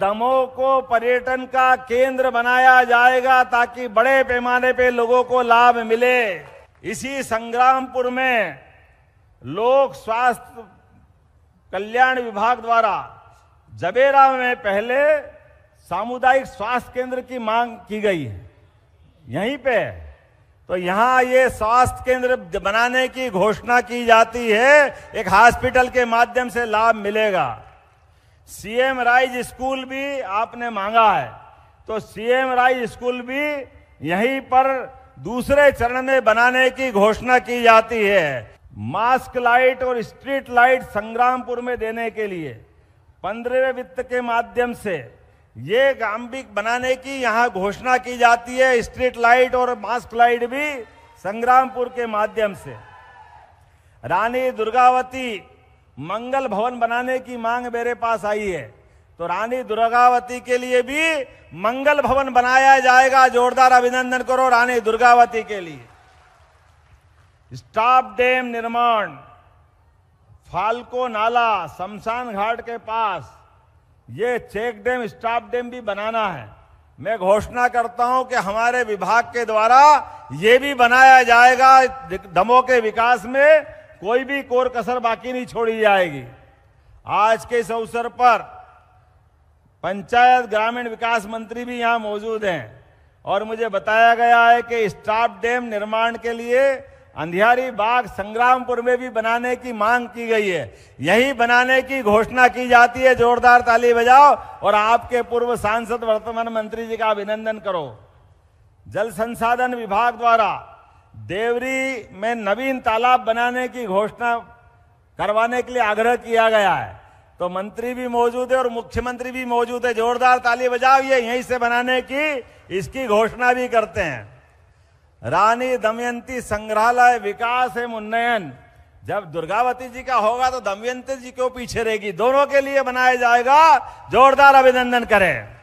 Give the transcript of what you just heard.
दमोह को पर्यटन का केंद्र बनाया जाएगा ताकि बड़े पैमाने पे लोगों को लाभ मिले इसी संग्रामपुर में लोक स्वास्थ्य कल्याण विभाग द्वारा जबेरा में पहले सामुदायिक स्वास्थ्य केंद्र की मांग की गई है यहीं पे तो यहाँ ये स्वास्थ्य केंद्र बनाने की घोषणा की जाती है एक हॉस्पिटल के माध्यम से लाभ मिलेगा सीएम राइज स्कूल भी आपने मांगा है तो सीएम राइज स्कूल भी यहीं पर दूसरे चरण में बनाने की घोषणा की जाती है मास्क लाइट और स्ट्रीट लाइट संग्रामपुर में देने के लिए पंद्रहवें वित्त के माध्यम से ये गांबिक बनाने की यहाँ घोषणा की जाती है स्ट्रीट लाइट और मास्क लाइट भी संग्रामपुर के माध्यम से रानी दुर्गावती मंगल भवन बनाने की मांग मेरे पास आई है तो रानी दुर्गावती के लिए भी मंगल भवन बनाया जाएगा जोरदार अभिनंदन करो रानी दुर्गावती के लिए स्टाफ डैम निर्माण फाल्को नाला शमशान घाट के पास ये चेक डैम स्टाफ डैम भी बनाना है मैं घोषणा करता हूं कि हमारे विभाग के द्वारा ये भी बनाया जाएगा दमों के विकास में कोई भी कोर कसर बाकी नहीं छोड़ी जाएगी आज के इस अवसर पर पंचायत ग्रामीण विकास मंत्री भी यहाँ मौजूद हैं और मुझे बताया गया है कि स्टाफ डैम निर्माण के लिए अंधियारी बाग संग्रामपुर में भी बनाने की मांग की गई है यही बनाने की घोषणा की जाती है जोरदार ताली बजाओ और आपके पूर्व सांसद वर्तमान मंत्री जी का अभिनंदन करो जल संसाधन विभाग द्वारा देवरी में नवीन तालाब बनाने की घोषणा करवाने के लिए आग्रह किया गया है तो मंत्री भी मौजूद है और मुख्यमंत्री भी मौजूद है जोरदार ताली बजाओ ये यहीं से बनाने की इसकी घोषणा भी करते हैं रानी दमयंती संग्रहालय विकास एवं उन्नयन जब दुर्गावती जी का होगा तो दमयंती जी क्यों पीछे रहेगी दोनों के लिए बनाया जाएगा जोरदार अभिनंदन करें